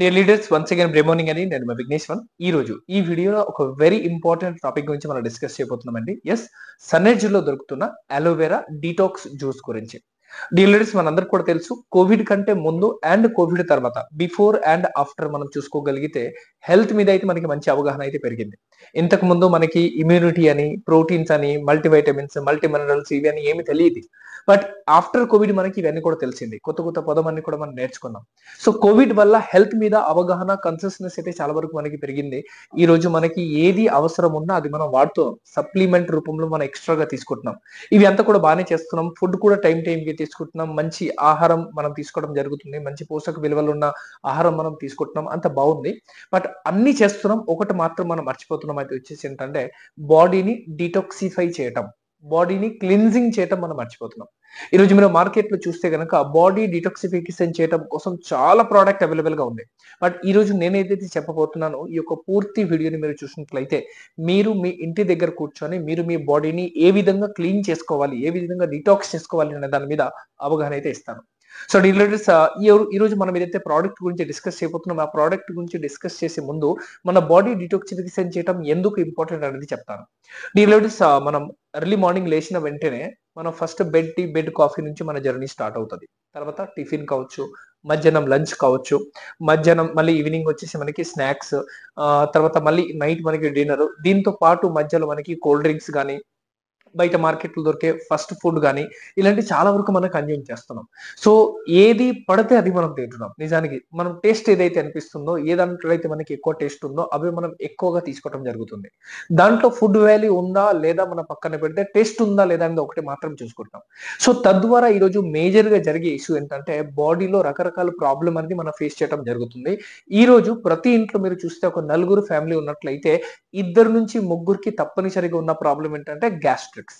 dear leaders once again బ్రెమోనింగ్ అని నేను విఘ్నేశ్వన్ ఈ రోజు ఈ వీడియోలో ఒక వెరీ ఇంపార్టెంట్ టాపిక్ గురించి మనం డిస్కస్ చేయబోతున్నామండి ఎస్ సన్ లో దొరుకుతున్న అలోవెరా డీటాక్స్ జ్యూస్ గురించి డీలర్స్ మనందరికి కూడా తెలుసు కోవిడ్ కంటే ముందు అండ్ కోవిడ్ తర్వాత బిఫోర్ అండ్ ఆఫ్టర్ మనం చూసుకోగలిగితే హెల్త్ మీద అయితే మనకి మంచి అవగాహన అయితే పెరిగింది ఇంతకు ముందు మనకి ఇమ్యూనిటీ అని ప్రోటీన్స్ అని మల్టీవైటమిన్స్ మల్టీ మినరల్స్ ఇవి అని ఏమి తెలియదు బట్ ఆఫ్టర్ కోవిడ్ మనకి ఇవన్నీ కూడా తెలిసింది కొత్త కొత్త పదం అన్ని కూడా మనం నేర్చుకున్నాం సో కోవిడ్ వల్ల హెల్త్ మీద అవగాహన కన్సియస్నెస్ అయితే చాలా వరకు మనకి పెరిగింది ఈ రోజు మనకి ఏది అవసరం ఉన్నా అది మనం వాడుతున్నాం సప్లిమెంట్ రూపంలో మనం ఎక్స్ట్రాగా తీసుకుంటున్నాం ఇవి అంతా కూడా బాగానే చేస్తున్నాం ఫుడ్ కూడా టైం టైంకి తీసుకుంటున్నాం మంచి ఆహారం మనం తీసుకోవడం జరుగుతుంది మంచి పోషక విలువలు ఉన్న ఆహారం మనం తీసుకుంటున్నాం అంత బాగుంది బట్ అన్ని చేస్తున్నాం ఒకటి మాత్రం మనం మర్చిపోతున్నాం అయితే వచ్చేసి ఏంటంటే బాడీని డీటాక్సిఫై చేయటం బాడీని క్లిన్జింగ్ చేయటం మనం మర్చిపోతున్నాం ఈరోజు మీరు మార్కెట్లో చూస్తే కనుక బాడీ డిటాక్సిఫికేషన్ చేయడం కోసం చాలా ప్రోడక్ట్ అవైలబుల్ గా ఉంది బట్ ఈ రోజు నేనైతే చెప్పబోతున్నానో ఈ యొక్క పూర్తి వీడియోని మీరు చూసినట్లయితే మీరు మీ ఇంటి దగ్గర కూర్చొని మీరు మీ బాడీని ఏ విధంగా క్లీన్ చేసుకోవాలి ఏ విధంగా డిటాక్స్ చేసుకోవాలి అనే దాని మీద అవగాహన అయితే ఇస్తాను సో డీలర్స్ ఈ రోజు మనం ఏదైతే ప్రోడక్ట్ గురించి డిస్కస్ చేయబోతున్నాం ఆ ప్రోడక్ట్ గురించి డిస్కస్ చేసే ముందు మన బాడీ డిటాక్సిఫికేషన్ చేయడం ఎందుకు ఇంపార్టెంట్ అనేది చెప్తాను డీలర్స్ మనం ఎర్లీ మార్నింగ్ లేచిన వెంటనే మనం first bed tea bed coffee నుంచి మన జర్నీ స్టార్ట్ అవుతుంది తర్వాత టిఫిన్ కావచ్చు మధ్యాహ్నం లంచ్ కావచ్చు మధ్యాహ్నం మళ్ళీ ఈవినింగ్ వచ్చేసి మనకి స్నాక్స్ తర్వాత మళ్ళీ నైట్ మనకి డిన్నర్ దీంతో పాటు మధ్యలో మనకి కోల్డ్ డ్రింక్స్ కానీ బయట మార్కెట్లో దొరికే ఫస్ట్ ఫుడ్ కానీ ఇలాంటి చాలా వరకు మనం కన్జ్యూమ్ చేస్తున్నాం సో ఏది పడితే అది మనం తింటున్నాం నిజానికి మనం టేస్ట్ ఏదైతే అనిపిస్తుందో ఏదంటే మనకి ఎక్కువ టేస్ట్ ఉందో అవి మనం ఎక్కువగా తీసుకోవడం జరుగుతుంది దాంట్లో ఫుడ్ వాల్యూ ఉందా లేదా మన పక్కన పెడితే టేస్ట్ ఉందా లేదా అనేది ఒకటి మాత్రం చూసుకుంటాం సో తద్వారా ఈరోజు మేజర్ గా జరిగే ఇష్యూ ఏంటంటే బాడీలో రకరకాల ప్రాబ్లం అనేది మనం ఫేస్ చేయడం జరుగుతుంది ఈ రోజు ప్రతి ఇంట్లో మీరు చూస్తే ఒక నలుగురు ఫ్యామిలీ ఉన్నట్లయితే ఇద్దరు నుంచి ముగ్గురికి తప్పనిసరిగా ఉన్న ప్రాబ్లం ఏంటంటే గ్యాస్ట్రిక్ కాన్ఫ్లిక్ట్స్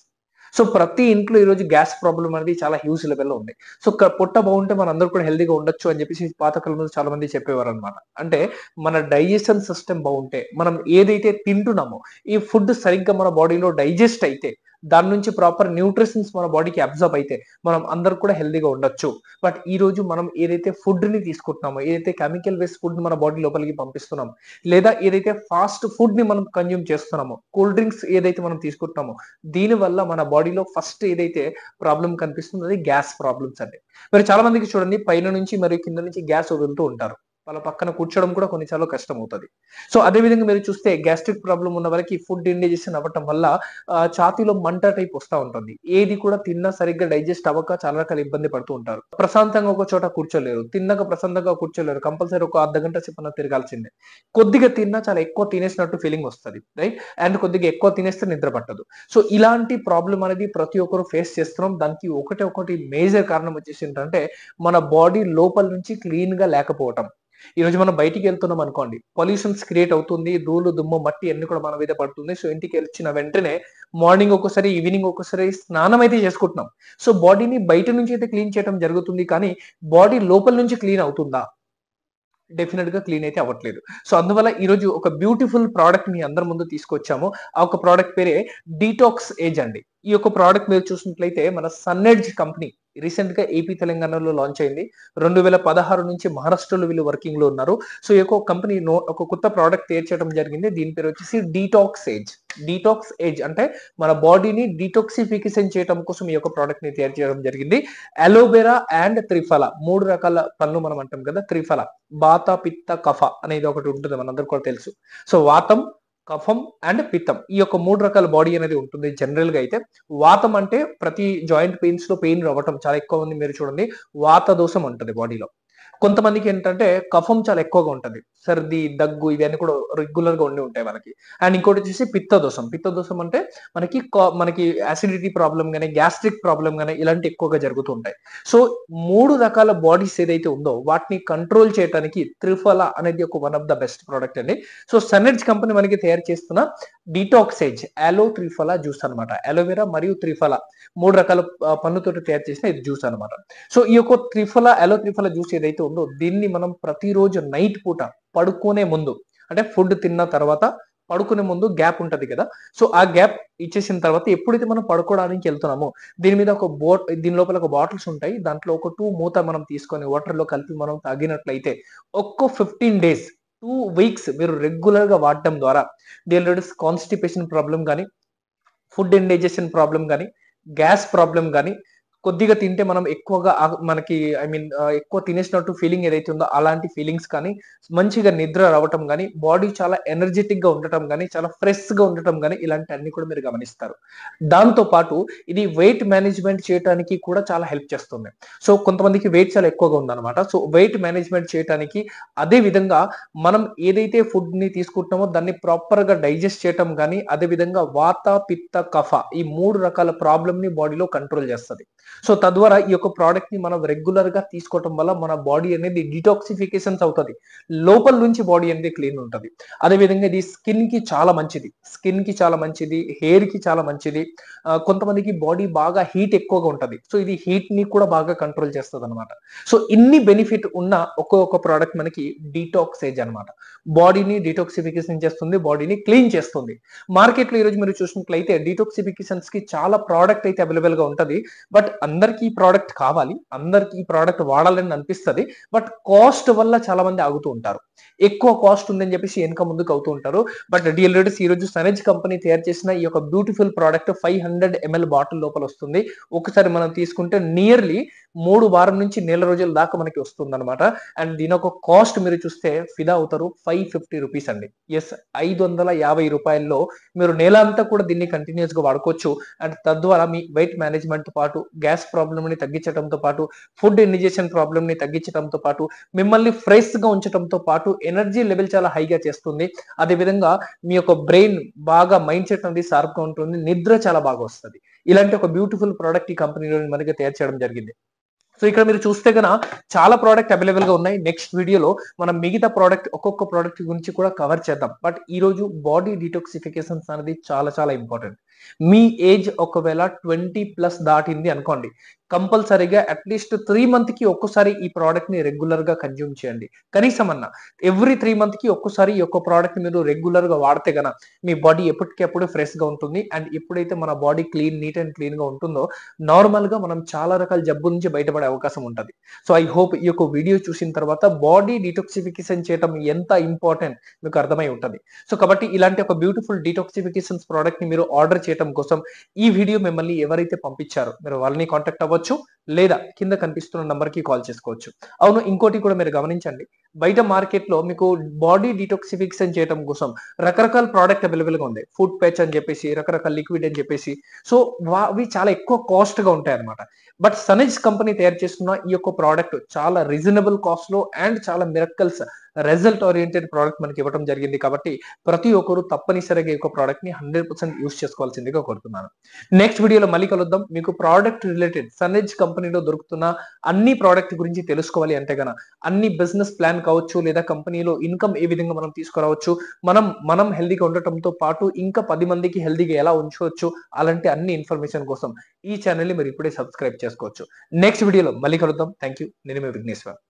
సో ప్రతి ఇంట్లో ఈరోజు గ్యాస్ ప్రాబ్లం అనేది చాలా హ్యూజ్ లో ఉంది సో పొట్ట బాగుంటే మన అందరూ కూడా హెల్దీగా ఉండొచ్చు అని చెప్పేసి పాతకాలంలో చాలా మంది చెప్పేవారు అనమాట అంటే మన డైజెషన్ సిస్టమ్ బాగుంటే మనం ఏదైతే తింటున్నామో ఈ ఫుడ్ సరిగ్గా మన బాడీలో డైజెస్ట్ అయితే దాని నుంచి ప్రాపర్ న్యూట్రిషన్స్ మన బాడీకి అబ్జర్బ్ అయితే మనం అందరు కూడా హెల్దీగా ఉండొచ్చు బట్ ఈ రోజు మనం ఏదైతే ఫుడ్ ని తీసుకుంటున్నామో ఏదైతే కెమికల్ వేస్ట్ ఫుడ్ మన బాడీ లోపలికి పంపిస్తున్నాం లేదా ఏదైతే ఫాస్ట్ ఫుడ్ ని మనం కన్జ్యూమ్ చేస్తున్నామో కూల్ డ్రింక్స్ ఏదైతే మనం తీసుకుంటున్నామో దీని వల్ల మన బాడీలో ఫస్ట్ ఏదైతే ప్రాబ్లం కనిపిస్తుంది అది గ్యాస్ ప్రాబ్లమ్స్ అంటే మరి చాలా మందికి చూడండి పైన నుంచి మరియు కింద నుంచి గ్యాస్ వదులుతూ ఉంటారు వాళ్ళ పక్కన కూర్చోవడం కూడా కొన్నిసార్లు కష్టం అవుతుంది సో అదేవిధంగా మీరు చూస్తే గ్యాస్ట్రిక్ ప్రాబ్లం ఉన్న వరకు ఫుడ్ ఇండైజెషన్ అవ్వటం వల్ల ఛాతీలో మంట టైప్ వస్తూ ఉంటుంది ఏది కూడా తిన్నా సరిగ్గా డైజెస్ట్ అవ్వక చాలా రకాల ఇబ్బంది పడుతూ ఉంటారు ప్రశాంతంగా ఒక చోట కూర్చోలేరు తిన్నాక ప్రశాంతంగా కూర్చోలేరు కంపల్సరీ ఒక అర్ధ గంట సేపు తిరగాల్సిందే కొద్దిగా తిన్నా చాలా ఎక్కువ తినేసినట్టు ఫీలింగ్ వస్తుంది రైట్ అండ్ కొద్దిగా ఎక్కువ తినేస్తే నిద్ర పట్టదు సో ఇలాంటి ప్రాబ్లం అనేది ప్రతి ఒక్కరు ఫేస్ చేస్తున్నాం దానికి ఒకటి ఒకటి మేజర్ కారణం వచ్చేసి ఏంటంటే మన బాడీ లోపల నుంచి క్లీన్ గా లేకపోవటం ఈరోజు మనం బయటికి వెళ్తున్నాం అనుకోండి పొల్యూషన్స్ క్రియేట్ అవుతుంది ధూళు దుమ్ము మట్టి అన్ని కూడా మన మీద పడుతుంది సో ఇంటికి వెళ్ళిన వెంటనే మార్నింగ్ ఒకసారి ఈవినింగ్ ఒకసారి స్నానం అయితే చేసుకుంటున్నాం సో బాడీని బయట నుంచి అయితే క్లీన్ చేయడం జరుగుతుంది కానీ బాడీ లోపల నుంచి క్లీన్ అవుతుందా డెఫినెట్ గా క్లీన్ అయితే అవ్వట్లేదు సో అందువల్ల ఈరోజు ఒక బ్యూటిఫుల్ ప్రోడక్ట్ మీ అందరి ముందు తీసుకొచ్చాము ఆ ఒక ప్రోడక్ట్ పేరే డీటాక్స్ ఏజ్ అండి ఈ యొక్క ప్రోడక్ట్ మీరు చూసినట్లయితే మన సన్ ఎడ్జ్ కంపెనీ రీసెంట్ గా ఏపీ తెలంగాణలో లాంచ్ అయింది రెండు వేల పదహారు నుంచి మహారాష్ట్రలో వీళ్ళు వర్కింగ్ లో ఉన్నారు సో ఈ యొక్క కంపెనీ ఒక కొత్త ప్రోడక్ట్ తయారు చేయడం జరిగింది దీని పేరు వచ్చేసి డీటాక్స్ ఏజ్ డీటాక్స్ ఏజ్ అంటే మన బాడీని డీటాక్సిఫికేషన్ చేయడం కోసం ఈ యొక్క ప్రోడక్ట్ ని తయారు చేయడం జరిగింది అలోవెరా అండ్ త్రిఫల మూడు రకాల పనులు మనం అంటాం కదా త్రిఫల బాత పిత్త కఫ అనేది ఒకటి ఉంటుంది మనందరికీ కూడా తెలుసు సో వాతం కఫం అండ్ పిత్తం ఈ యొక్క మూడు రకాల బాడీ అనేది ఉంటుంది జనరల్ గా అయితే వాతం అంటే ప్రతి జాయింట్ పెయిన్స్ లో పెయిన్ రావటం చాలా ఎక్కువ ఉంది మీరు చూడండి వాత దోషం ఉంటుంది బాడీలో కొంతమందికి ఏంటంటే కఫం చాలా ఎక్కువగా ఉంటుంది సర్ది దగ్గు ఇవన్నీ కూడా రెగ్యులర్ గా ఉండి ఉంటాయి వాళ్ళకి అండ్ ఇంకోటి వచ్చేసి పిత్తదోషం పిత్తదోషం అంటే మనకి మనకి యాసిడిటీ ప్రాబ్లం కానీ గ్యాస్ట్రిక్ ప్రాబ్లం కానీ ఇలాంటి ఎక్కువగా జరుగుతూ ఉంటాయి సో మూడు రకాల బాడీస్ ఏదైతే ఉందో వాటిని కంట్రోల్ చేయడానికి త్రిఫల అనేది ఒక one of the best product అండి సో సన్నెడ్జ్ కంపెనీ మనకి తయారు చేస్తున్న డిటాక్సేజ్ అలో త్రిఫల జ్యూస్ అనమాట అలోవెరా మరియు త్రిఫల మూడు రకాల పన్నుతో తయారు చేసిన ఇది జ్యూస్ అనమాట సో ఈ యొక్క త్రిఫల అలో త్రిఫల జ్యూస్ ఏదైతే ఉందో దీన్ని మనం ప్రతిరోజు నైట్ పూట పడుకునే ముందు అంటే ఫుడ్ తిన్న తర్వాత పడుకునే ముందు గ్యాప్ ఉంటది కదా సో ఆ గ్యాప్ ఇచ్చేసిన తర్వాత ఎప్పుడైతే మనం పడుకోవడానికి వెళ్తున్నామో దీని మీద ఒక బోట్ దీని లోపల ఒక బాటిల్స్ ఉంటాయి దాంట్లో ఒక టూ మూత మనం తీసుకొని వాటర్ లో కలిపి మనం తాగినట్లయితే ఒక్కో ఫిఫ్టీన్ డేస్ టూ వీక్స్ మీరు రెగ్యులర్ గా వాడటం ద్వారా దీనిలో కాన్స్టిపేషన్ ప్రాబ్లం కానీ ఫుడ్ ఇండైజెషన్ ప్రాబ్లం కానీ గ్యాస్ ప్రాబ్లం కానీ కొద్దిగా తింటే మనం ఎక్కువగా మనకి ఐ మీన్ ఎక్కువ తినేసినట్టు ఫీలింగ్ ఏదైతే ఉందో అలాంటి ఫీలింగ్స్ కానీ మంచిగా నిద్ర రావటం కానీ బాడీ చాలా ఎనర్జెటిక్ గా ఉండటం కానీ చాలా ఫ్రెష్ గా ఉండటం కానీ ఇలాంటి అన్ని కూడా మీరు గమనిస్తారు దాంతో పాటు ఇది వెయిట్ మేనేజ్మెంట్ చేయడానికి కూడా చాలా హెల్ప్ చేస్తుంది సో కొంతమందికి వెయిట్ చాలా ఎక్కువగా ఉందన్నమాట సో వెయిట్ మేనేజ్మెంట్ చేయడానికి అదే విధంగా మనం ఏదైతే ఫుడ్ ని తీసుకుంటామో దాన్ని ప్రాపర్ గా డైజెస్ట్ చేయటం కానీ అదే విధంగా వాత పిత్త కఫ ఈ మూడు రకాల ప్రాబ్లమ్ ని బాడీలో కంట్రోల్ చేస్తుంది సో తద్వారా ఈ యొక్క ప్రోడక్ట్ ని మనం రెగ్యులర్ గా తీసుకోవటం వల్ల మన బాడీ అనేది డిటాక్సిఫికేషన్స్ అవుతుంది లోపల నుంచి బాడీ అనేది క్లీన్ ఉంటుంది అదేవిధంగా ఇది స్కిన్ కి చాలా మంచిది స్కిన్ కి చాలా మంచిది హెయిర్ కి చాలా మంచిది కొంతమందికి బాడీ బాగా హీట్ ఎక్కువగా ఉంటుంది సో ఇది హీట్ ని కూడా బాగా కంట్రోల్ చేస్తుంది అనమాట సో ఇన్ని బెనిఫిట్ ఉన్న ఒక్కొక్క ప్రోడక్ట్ మనకి డీటాక్సేజ్ అనమాట బాడీని డీటాక్సిఫికేషన్ చేస్తుంది బాడీని క్లీన్ చేస్తుంది మార్కెట్ లో ఈరోజు మీరు చూసినట్లయితే డీటాక్సిఫికేషన్స్ కి చాలా ప్రోడక్ట్ అయితే అవైలబుల్ గా ఉంటుంది బట్ అందరికీ ఈ ప్రోడక్ట్ కావాలి అందరికి ఈ ప్రోడక్ట్ వాడాలని అనిపిస్తుంది బట్ కాస్ట్ వల్ల చాలా మంది ఆగుతూ ఉంటారు ఎక్కువ కాస్ట్ ఉందని చెప్పేసి వెనక ముందుకు అవుతూ ఉంటారు బట్ రెడీస్ ఈ రోజు సనేజ్ కంపెనీ తయారు చేసిన ఈ యొక్క beautiful product five hundred ML bottle లోపల వస్తుంది ఒకసారి మనం తీసుకుంటే నియర్లీ మూడు వారం నుంచి నెల రోజుల దాకా మనకి వస్తుంది అనమాట అండ్ దీని ఒక కాస్ట్ మీరు చూస్తే ఫిదా అవుతారు ఫైవ్ ఫిఫ్టీ రూపీస్ అండి ఎస్ ఐదు వందల యాభై రూపాయల్లో మీరు నెల అంతా కూడా దీన్ని కంటిన్యూస్ గా వాడుకోవచ్చు అండ్ తద్వారా మీ వెయిట్ మేనేజ్మెంట్ తో పాటు గ్యాస్ ప్రాబ్లమ్ ని తగ్గించడంతో పాటు ఫుడ్ ఇండిజెషన్ ప్రాబ్లమ్ ని తగ్గించడంతో పాటు మిమ్మల్ని ఫ్రెష్ గా ఉంచడంతో పాటు ఎనర్జీ లెవెల్ చాలా హైగా చేస్తుంది అదే విధంగా మీ యొక్క బ్రెయిన్ బాగా మైండ్ సెట్ అనేది షార్ప్ గా ఉంటుంది నిద్ర చాలా బాగా వస్తుంది ఇలాంటి ఒక బ్యూటిఫుల్ ప్రోడక్ట్ ఈ కంపెనీలో మనకి తయారు చేయడం జరిగింది సో ఇక్కడ మీరు చూస్తే కన చాలా ప్రోడక్ట్ అవైలబుల్ గా ఉన్నాయి నెక్స్ట్ వీడియోలో మనం మిగతా ప్రోడక్ట్ ఒక్కొక్క ప్రోడక్ట్ గురించి కూడా కవర్ చేద్దాం బట్ ఈ రోజు బాడీ డిటాక్సిఫికేషన్స్ అనేది చాలా చాలా ఇంపార్టెంట్ మీ ఏజ్ ఒకవేళ ట్వంటీ ప్లస్ దాటింది అనుకోండి కంపల్సరీగా అట్లీస్ట్ త్రీ మంత్ కి ఒక్కసారి ఈ ప్రోడక్ట్ ని రెగ్యులర్ గా కన్జ్యూమ్ చేయండి కనీసం అన్న ఎవ్రీ త్రీ మంత్ కి ఒక్కసారి ఈ యొక్క ప్రోడక్ట్ మీరు రెగ్యులర్ గా వాడితే గన మీ బాడీ ఎప్పటికప్పుడు ఫ్రెష్ గా ఉంటుంది అండ్ ఎప్పుడైతే మన body clean neat and clean గా ఉంటుందో నార్మల్ గా మనం చాలా రకాల జబ్బు నుంచి బయటపడే అవకాశం ఉంటుంది సో ఐ హోప్ ఈ యొక్క వీడియో చూసిన తర్వాత బాడీ డిటాక్సిఫికేషన్ చేయడం ఎంత ఇంపార్టెంట్ మీకు అర్థమై ఉంటుంది సో కాబట్టి ఇలాంటి ఒక బ్యూటిఫుల్ డిటాక్సిఫికేషన్ ప్రోడక్ట్ ని మీరు ఆర్డర్ చేయటం కోసం ఈ వీడియో మిమ్మల్ని ఎవరైతే పంపించారో మీరు వాళ్ళని కాంటాక్ట్ అవ్వచ్చు లేదా కింద కనిపిస్తున్న నంబర్కి కాల్ చేసుకోవచ్చు అవును ఇంకోటి కూడా మీరు గమనించండి బయట మార్కెట్ లో మీకు బాడీ డిటాక్సిఫికేషన్ చేయడం కోసం రకరకాల ప్రోడక్ట్ అవైలబుల్ గా ఉంది ఫుడ్ ప్యాచ్ అని చెప్పేసి రకరకాల లిక్విడ్ అని చెప్పేసి సో అవి చాలా ఎక్కువ కాస్ట్ గా ఉంటాయి అనమాట బట్ సనేజ్ కంపెనీ తయారు చేస్తున్న ఈ యొక్క ప్రోడక్ట్ చాలా రీజనబుల్ కాస్ట్ లో అండ్ చాలా మిరకల్స్ రిజల్ట్ ఓరియంటెడ్ ప్రోడక్ట్ మనకి ఇవ్వడం జరిగింది కాబట్టి ప్రతి ఒక్కరు తప్పనిసరిగా ఈ ప్రోడక్ట్ ని హండ్రెడ్ పర్సెంట్ యూస్ చేసుకోవాల్సిందిగా కోరుతున్నాను నెక్స్ట్ వీడియోలో మళ్ళీ కలుద్దాం మీకు ప్రోడక్ట్ రిలేటెడ్ సనేజ్ కంపెనీలో దొరుకుతున్న అన్ని ప్రోడక్ట్ గురించి తెలుసుకోవాలి అంటే గన అన్ని బిజినెస్ ప్లాన్ బ్యాంక్ కావచ్చు లేదా కంపెనీలో ఇన్కమ్ ఏ విధంగా మనం తీసుకురావచ్చు మనం మనం హెల్దీగా ఉండటంతో పాటు ఇంకా పది మందికి హెల్దీగా ఎలా ఉంచవచ్చు అలాంటి అన్ని ఇన్ఫర్మేషన్ కోసం ఈ ఛానల్ని మీరు ఇప్పుడే సబ్స్క్రైబ్ చేసుకోవచ్చు నెక్స్ట్ వీడియోలో మళ్ళీ కలుద్దాం థ్యాంక్ యూ నేను మీ విఘ్నేశ్వర్